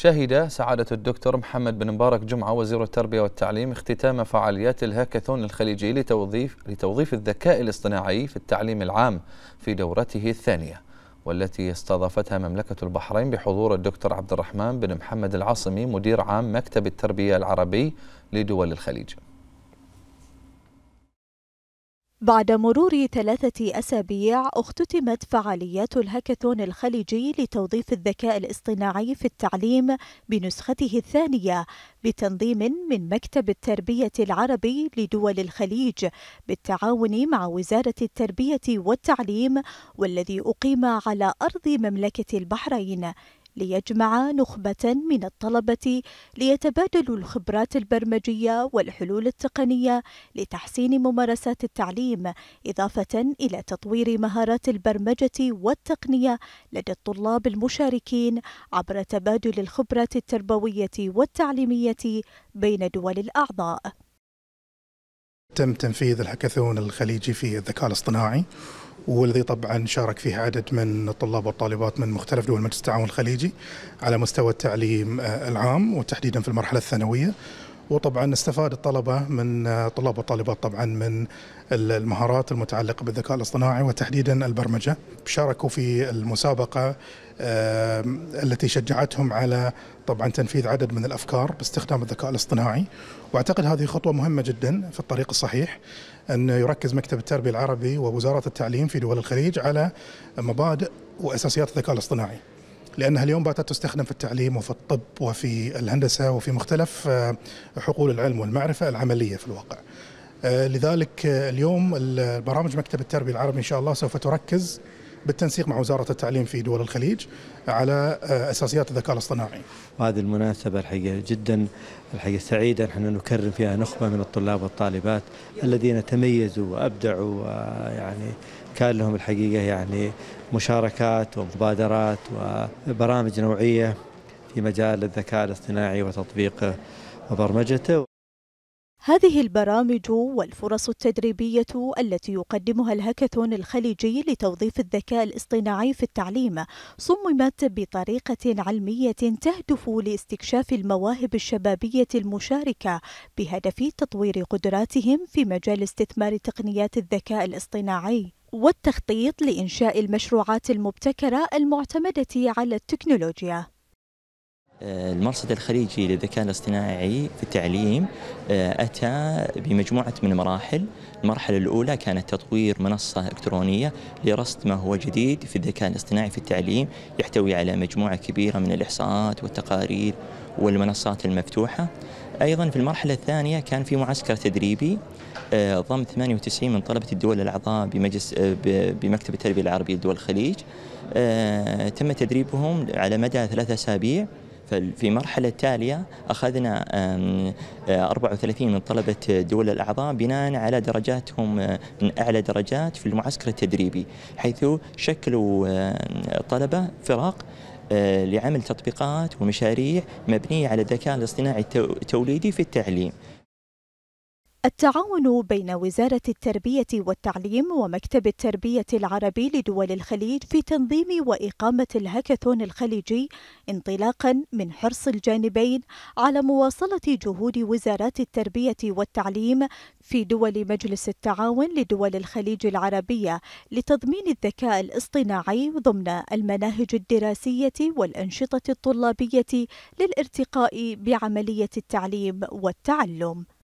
شهد سعادة الدكتور محمد بن مبارك جمعة وزير التربية والتعليم اختتام فعاليات الهاكاثون الخليجي لتوظيف لتوظيف الذكاء الاصطناعي في التعليم العام في دورته الثانية والتي استضافتها مملكة البحرين بحضور الدكتور عبد الرحمن بن محمد العاصمي مدير عام مكتب التربية العربي لدول الخليج بعد مرور ثلاثة أسابيع اختتمت فعاليات الهاكاثون الخليجي لتوظيف الذكاء الاصطناعي في التعليم بنسخته الثانية بتنظيم من مكتب التربية العربي لدول الخليج بالتعاون مع وزارة التربية والتعليم والذي أقيم على أرض مملكة البحرين ليجمع نخبة من الطلبة ليتبادلوا الخبرات البرمجية والحلول التقنية لتحسين ممارسات التعليم إضافة إلى تطوير مهارات البرمجة والتقنية لدى الطلاب المشاركين عبر تبادل الخبرات التربوية والتعليمية بين دول الأعضاء تم تنفيذ الهاكاثون الخليجي في الذكاء الاصطناعي والذي طبعا شارك فيه عدد من الطلاب والطالبات من مختلف دول مجلس التعاون الخليجي على مستوى التعليم آه، العام وتحديدا في المرحله الثانويه وطبعا استفاد الطلبة من طلاب والطالبات طبعا من المهارات المتعلقة بالذكاء الاصطناعي وتحديدا البرمجة شاركوا في المسابقة التي شجعتهم على طبعا تنفيذ عدد من الأفكار باستخدام الذكاء الاصطناعي واعتقد هذه خطوه مهمه جدا في الطريق الصحيح ان يركز مكتب التربيه العربي ووزاره التعليم في دول الخليج على مبادئ واساسيات الذكاء الاصطناعي لأنها اليوم باتت تستخدم في التعليم وفي الطب وفي الهندسة وفي مختلف آه، حقول العلم والمعرفة العملية في الواقع آه، لذلك آه، اليوم البرامج مكتب التربية العربي إن شاء الله سوف تركز بالتنسيق مع وزاره التعليم في دول الخليج على اساسيات الذكاء الاصطناعي. وهذه المناسبه الحقيقه جدا الحقيقه سعيده نحن نكرم فيها نخبه من الطلاب والطالبات الذين تميزوا وابدعوا يعني كان لهم الحقيقه يعني مشاركات ومبادرات وبرامج نوعيه في مجال الذكاء الاصطناعي وتطبيقه وبرمجته هذه البرامج والفرص التدريبية التي يقدمها الهاكاثون الخليجي لتوظيف الذكاء الاصطناعي في التعليم صممت بطريقة علمية تهدف لاستكشاف المواهب الشبابية المشاركة بهدف تطوير قدراتهم في مجال استثمار تقنيات الذكاء الاصطناعي. والتخطيط لإنشاء المشروعات المبتكرة المعتمدة على التكنولوجيا آه، المرصد الخليجي للذكاء الاصطناعي في التعليم آه، أتى بمجموعة من مراحل المرحلة الأولى كانت تطوير منصة إلكترونية لرصد ما هو جديد في الذكاء الاصطناعي في التعليم يحتوي على مجموعة كبيرة من الإحصاءات والتقارير والمنصات المفتوحة أيضا في المرحلة الثانية كان في معسكر تدريبي آه، ضم 98 من طلبة الدول الأعضاء بمجلس بمكتب التربية العربية لدول الخليج تم تدريبهم على مدى ثلاثة أسابيع ففي مرحلة تالية أخذنا 34 آه، من طلبة دول الأعضاء بناء على درجاتهم آه، من أعلى درجات في المعسكر التدريبي حيث شكلوا طلبة فرق آه، لعمل تطبيقات ومشاريع مبنية على الذكاء الاصطناعي التوليدي في التعليم التعاون بين وزارة التربية والتعليم ومكتب التربية العربي لدول الخليج في تنظيم وإقامة الهاكاثون الخليجي انطلاقا من حرص الجانبين على مواصلة جهود وزارات التربية والتعليم في دول مجلس التعاون لدول الخليج العربية لتضمين الذكاء الاصطناعي ضمن المناهج الدراسية والأنشطة الطلابية للارتقاء بعملية التعليم والتعلم.